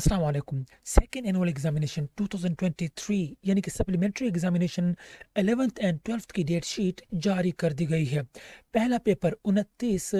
अस्सलाम second annual examination 2023 यानी कि supplementary examination 11th and 12th की डेट शीट जारी कर दी गई है पहला पेपर 29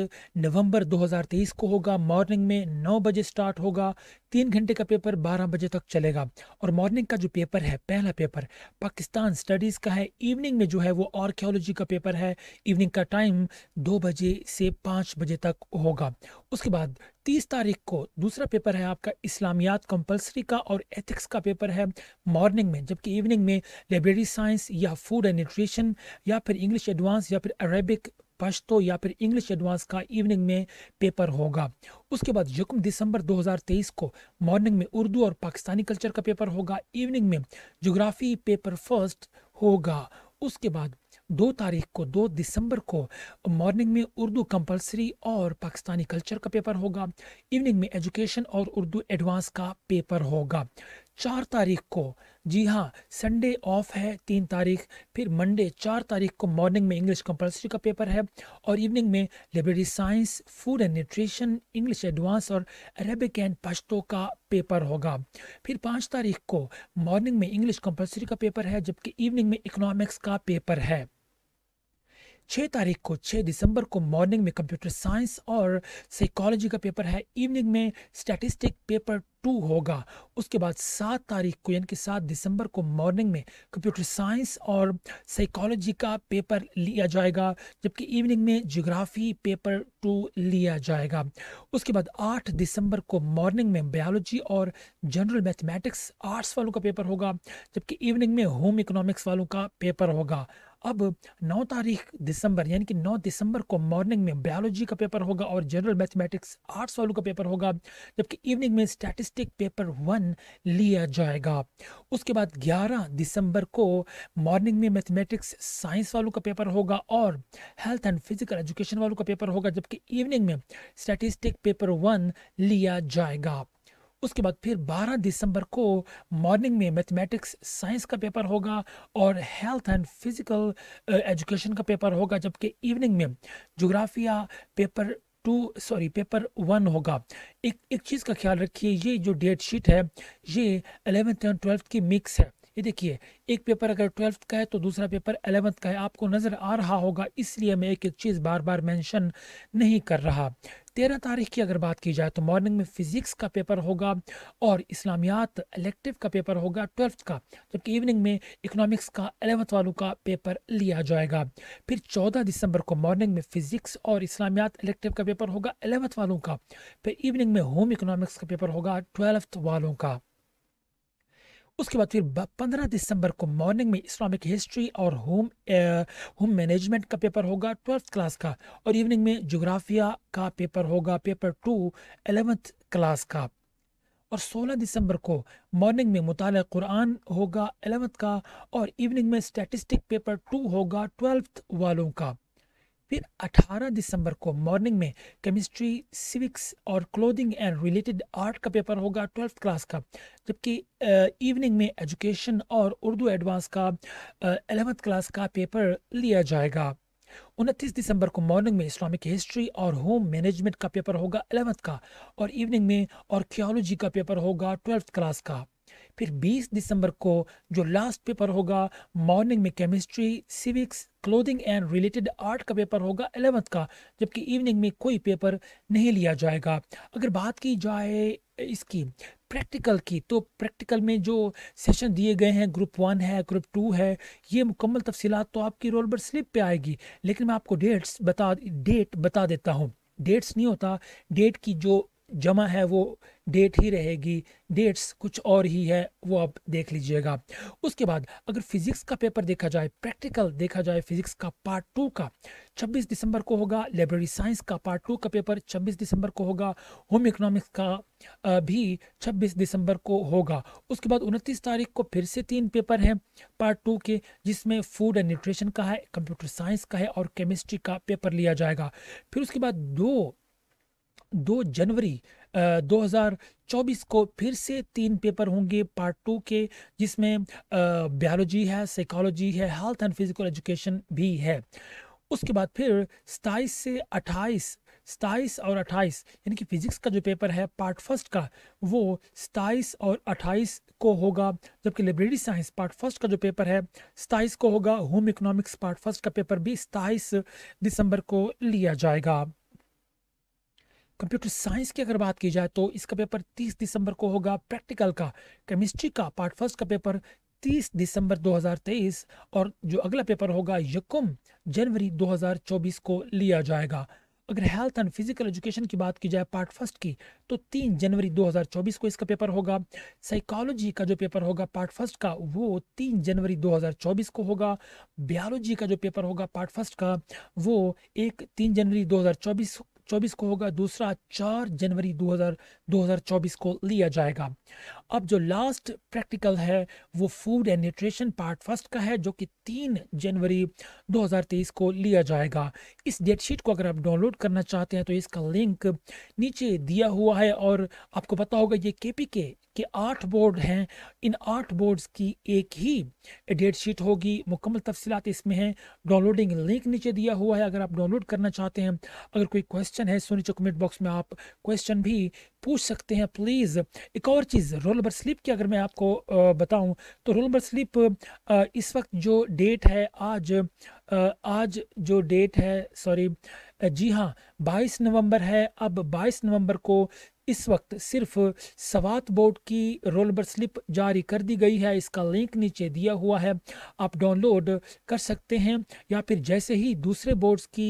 नवंबर 2023 को होगा मॉर्निंग में 9 बजे स्टार्ट होगा तीन घंटे का पेपर बारह बजे तक चलेगा और मॉर्निंग का जो पेपर है पहला पेपर पाकिस्तान स्टडीज़ का है इवनिंग में जो है वो आर्क्योलॉजी का पेपर है इवनिंग का टाइम दो बजे से पाँच बजे तक होगा उसके बाद तीस तारीख को दूसरा पेपर है आपका इस्लामियात कंपलसरी का और एथिक्स का पेपर है मॉर्निंग में जबकि इवनिंग में लाइब्रेरी साइंस या फूड एंड न्यूट्रिशन या फिर इंग्लिश एडवांस या फिर अरेबिक पश्तो या फिर इंग्लिश एडवांस का इवनिंग में पेपर होगा उसके बाद यकम दिसंबर 2023 को मॉर्निंग में उर्दू और पाकिस्तानी कल्चर का पेपर होगा इवनिंग में जोग्राफी पेपर फर्स्ट होगा उसके बाद दो तारीख को दो दिसंबर को मॉर्निंग में उर्दू कंपलसरी और पाकिस्तानी कल्चर का पेपर होगा इवनिंग में एजुकेशन और उर्दू एडवांस का पेपर होगा चार तारीख को जी हाँ संडे ऑफ है तीन तारीख फिर मंडे चार तारीख को मॉर्निंग में इंग्लिश कंपलसरी का पेपर है और इवनिंग में library science food and nutrition English advance और अरेबिक एंड पश्तो का पेपर होगा फिर पाँच तारीख को मॉर्निंग में इंग्लिश कंपलसरी का पेपर है जबकि इवनिंग में इकोनॉमिक्स का पेपर है छः तारीख को छः दिसंबर को मॉर्निंग में कंप्यूटर साइंस और साइकोलॉजी का पेपर है इवनिंग में स्टैटिस्टिक पेपर टू होगा उसके बाद सात तारीख को यानी कि सात दिसंबर को मॉर्निंग में कंप्यूटर साइंस और साइकोलॉजी का पेपर लिया जाएगा जबकि इवनिंग में जोग्राफी पेपर टू लिया जाएगा उसके बाद आठ दिसंबर को मॉर्निंग में बायोलॉजी और जनरल मैथमेटिक्स आर्ट्स वालों का पेपर होगा जबकि इवनिंग में होम इकोनॉमिक्स वालों का पेपर होगा अब 9 तारीख दिसंबर यानी कि 9 दिसंबर को मॉर्निंग में बायोलॉजी का पेपर होगा और जनरल मैथमेटिक्स आर्ट्स वालों का पेपर होगा जबकि इवनिंग में स्टैटिस्टिक पेपर वन लिया जाएगा उसके बाद 11 दिसंबर को मॉर्निंग में मैथमेटिक्स साइंस वालों का पेपर होगा और हेल्थ एंड फिजिकल एजुकेशन वालों का पेपर होगा जबकि इवनिंग में स्टैटिस्टिक पेपर वन लिया जाएगा उसके बाद फिर 12 दिसंबर को मॉर्निंग में मैथमेटिक्स साइंस का पेपर होगा और हेल्थ एंड फिजिकल एजुकेशन का पेपर होगा जबकि इवनिंग में जोग्राफिया paper two sorry paper one होगा एक एक चीज़ का ख्याल रखिए ये जो डेट शीट है ये अलेवेंथ एंड ट्वेल्थ की मिक्स है ये देखिए एक पेपर अगर ट्वेल्थ का है तो दूसरा पेपर एलेवंथ का है आपको नज़र आ रहा होगा इसलिए मैं एक एक चीज़ बार बार मेंशन नहीं कर रहा तेरह तारीख की अगर बात की जाए तो मॉर्निंग में फ़िज़िक्स का पेपर होगा और इस्लामियात इलेक्टिव का पेपर होगा ट्वेल्थ का जबकि तो इवनिंग में इकोनॉमिक्स का एलेवंथ वालों का पेपर लिया जाएगा फिर चौदह दिसंबर को मॉर्निंग में फ़िज़िक्स और इस्लामियात इलेक्टिव का पेपर होगा एलेवंथ वालों का फिर इवनिंग में होम इकोनॉमिक्स का पेपर होगा ट्वेल्थ वालों का उसके बाद फिर पंद्रह दिसंबर को मॉर्निंग में इस्लामिक हिस्ट्री और होम होम मैनेजमेंट का पेपर होगा ट्वेल्थ क्लास का और इवनिंग में जोग्राफिया का पेपर होगा पेपर टू एलेवेंथ क्लास का और 16 दिसंबर को मॉर्निंग में मुताल कुरान होगा एलेवंथ का और इवनिंग में स्टैटिस्टिक पेपर टू होगा ट्वेल्थ वालों का फिर 18 दिसंबर को मॉर्निंग में केमिस्ट्री सिविक्स और क्लोथिंग एंड रिलेटेड आर्ट का पेपर होगा ट्वेल्थ क्लास का जबकि इवनिंग में एजुकेशन और उर्दू एडवांस का एलेवंथ क्लास का पेपर लिया जाएगा उनतीस दिसंबर को मॉर्निंग में इस्लामिक हिस्ट्री और होम मैनेजमेंट का पेपर होगा एलेवंथ का और इवनिंग में आर्कियोलॉजी का पेपर होगा ट्वेल्थ क्लास का फिर 20 दिसंबर को जो लास्ट पेपर होगा मॉर्निंग में chemistry civics clothing and related art का पेपर होगा एलेवंथ का जबकि इवनिंग में कोई पेपर नहीं लिया जाएगा अगर बात की जाए इसकी प्रैक्टिकल की तो प्रैक्टिकल में जो सेशन दिए गए हैं ग्रुप वन है ग्रुप टू है ये मुकम्मल तफसीत तो आपकी रोल नंबर स्लिप पे आएगी लेकिन मैं आपको डेट्स बता डेट बता देता हूँ डेट्स नहीं होता डेट की जो जमा है वो डेट ही रहेगी डेट्स कुछ और ही है वो आप देख लीजिएगा उसके बाद अगर फिजिक्स का पेपर देखा जाए प्रैक्टिकल देखा जाए फिजिक्स का पार्ट टू का 26 दिसंबर को होगा लाइब्रेरी साइंस का पार्ट टू का पेपर 26 दिसंबर को होगा होम इकोनॉमिक्स का भी 26 दिसंबर को होगा उसके बाद 29 तारीख को फिर से तीन पेपर हैं पार्ट टू के जिसमें फूड एंड न्यूट्रिशन का है कंप्यूटर साइंस का है और केमिस्ट्री का पेपर लिया जाएगा फिर उसके बाद दो दो जनवरी 2024 को फिर से तीन पेपर होंगे पार्ट टू के जिसमें बायोलॉजी है साइकोलॉजी है हेल्थ एंड फिजिकल एजुकेशन भी है उसके बाद फिर सताईस से अट्ठाईस सताईस और अट्ठाईस यानी कि फिजिक्स का जो पेपर है पार्ट फर्स्ट का वो सताईस और अट्ठाईस को होगा जबकि लाइब्रेरी साइंस पार्ट फर्स्ट का जो पेपर है सताईस को होगा होम इकोनॉमिक्स पार्ट फर्स्ट का पेपर भी सताईस दिसंबर को लिया जाएगा कंप्यूटर साइंस की अगर बात की जाए तो इसका पेपर 30 दिसंबर को होगा प्रैक्टिकल का केमिस्ट्री का पार्ट फर्स्ट का पेपर 30 दिसंबर 2023 और जो अगला पेपर होगा यकुम जनवरी 2024 को लिया जाएगा अगर हेल्थ एंड फिजिकल एजुकेशन की बात की जाए पार्ट फर्स्ट की तो तीन जनवरी 2024 को इसका पेपर होगा साइकोलॉजी का जो पेपर होगा पार्ट फर्स्ट का वो तीन जनवरी 2024 को होगा बायोलॉजी का जो पेपर होगा पार्ट फर्स्ट का वो एक तीन जनवरी 2024 2024 को होगा दूसरा 4 जनवरी 2000 2024 को लिया जाएगा अब जो लास्ट प्रैक्टिकल है वो food and nutrition part first का है जो कि तीन जनवरी 2023 को लिया जाएगा इस डेट शीट को अगर आप डाउनलोड करना चाहते हैं तो इसका लिंक नीचे दिया हुआ है और आपको पता होगा ये के पी के के आठ बोर्ड हैं इन आठ बोर्ड्स की एक ही डेट शीट होगी मुकम्मल तफसीत इसमें हैं डाउनलोडिंग लिंक नीचे दिया हुआ है अगर आप डाउनलोड करना चाहते हैं अगर कोई क्वेश्चन है सो नीचे कमेंट बॉक्स में आप क्वेश्चन भी पूछ सकते हैं प्लीज़ एक और चीज़ रोल नंबर स्लिप की अगर मैं आपको बताऊं तो रोल नंबर स्लिप इस वक्त जो डेट है आज आज जो डेट है सॉरी जी हाँ 22 नवंबर है अब 22 नवंबर को इस वक्त सिर्फ सवात बोर्ड की रोल नंबर स्लिप जारी कर दी गई है इसका लिंक नीचे दिया हुआ है आप डाउनलोड कर सकते हैं या फिर जैसे ही दूसरे बोर्ड्स की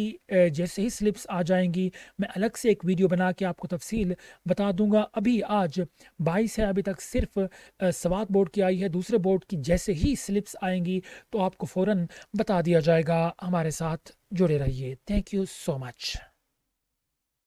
जैसे ही स्लिप्स आ जाएंगी मैं अलग से एक वीडियो बना के आपको तफसील बता दूंगा अभी आज बाईस है अभी तक सिर्फ सवात बोर्ड की आई है दूसरे बोर्ड की जैसे ही स्लिप्स आएंगी तो आपको फ़ौर बता दिया जाएगा हमारे साथ जुड़े रहिए थैंक यू सो मच